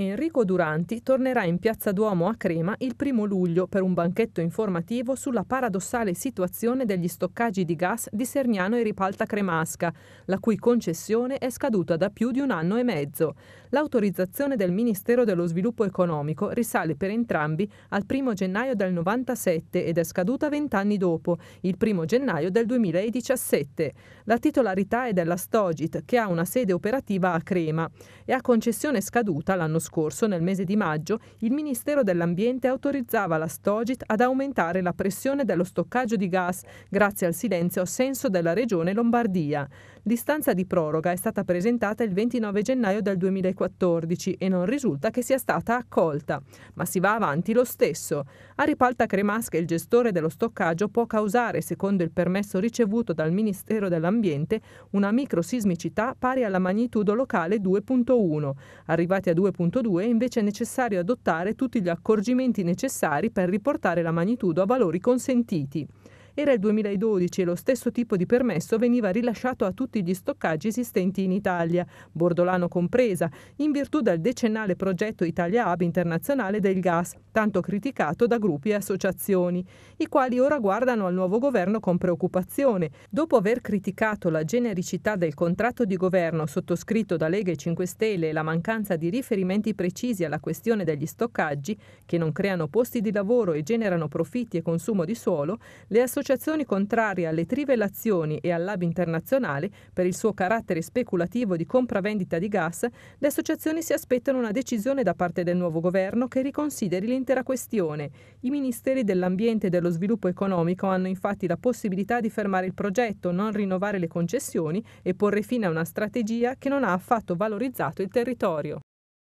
Enrico Duranti tornerà in Piazza Duomo a Crema il primo luglio per un banchetto informativo sulla paradossale situazione degli stoccaggi di gas di Serniano e Ripalta Cremasca, la cui concessione è scaduta da più di un anno e mezzo. L'autorizzazione del Ministero dello Sviluppo Economico risale per entrambi al 1 gennaio del 97 ed è scaduta vent'anni dopo, il 1 gennaio del 2017. La titolarità è della Stogit, che ha una sede operativa a Crema e a concessione scaduta l'anno scorso scorso, nel mese di maggio, il Ministero dell'Ambiente autorizzava la Stogit ad aumentare la pressione dello stoccaggio di gas grazie al silenzio assenso della Regione Lombardia. L'istanza di proroga è stata presentata il 29 gennaio del 2014 e non risulta che sia stata accolta, ma si va avanti lo stesso. A Ripalta Cremasca il gestore dello stoccaggio può causare, secondo il permesso ricevuto dal Ministero dell'Ambiente, una microsismicità pari alla magnitudo locale 2.1. Arrivati a 2.2 invece è necessario adottare tutti gli accorgimenti necessari per riportare la magnitudo a valori consentiti. Era il 2012 e lo stesso tipo di permesso veniva rilasciato a tutti gli stoccaggi esistenti in Italia, Bordolano compresa, in virtù del decennale progetto Italia Hub internazionale del gas, tanto criticato da gruppi e associazioni, i quali ora guardano al nuovo governo con preoccupazione. Dopo aver criticato la genericità del contratto di governo sottoscritto da Lega e 5 Stelle e la mancanza di riferimenti precisi alla questione degli stoccaggi, che non creano posti di lavoro e generano profitti e consumo di suolo, le associazioni associazioni contrarie alle trivellazioni e all'AB internazionale, per il suo carattere speculativo di compravendita di gas, le associazioni si aspettano una decisione da parte del nuovo governo che riconsideri l'intera questione. I ministeri dell'ambiente e dello sviluppo economico hanno infatti la possibilità di fermare il progetto, non rinnovare le concessioni e porre fine a una strategia che non ha affatto valorizzato il territorio.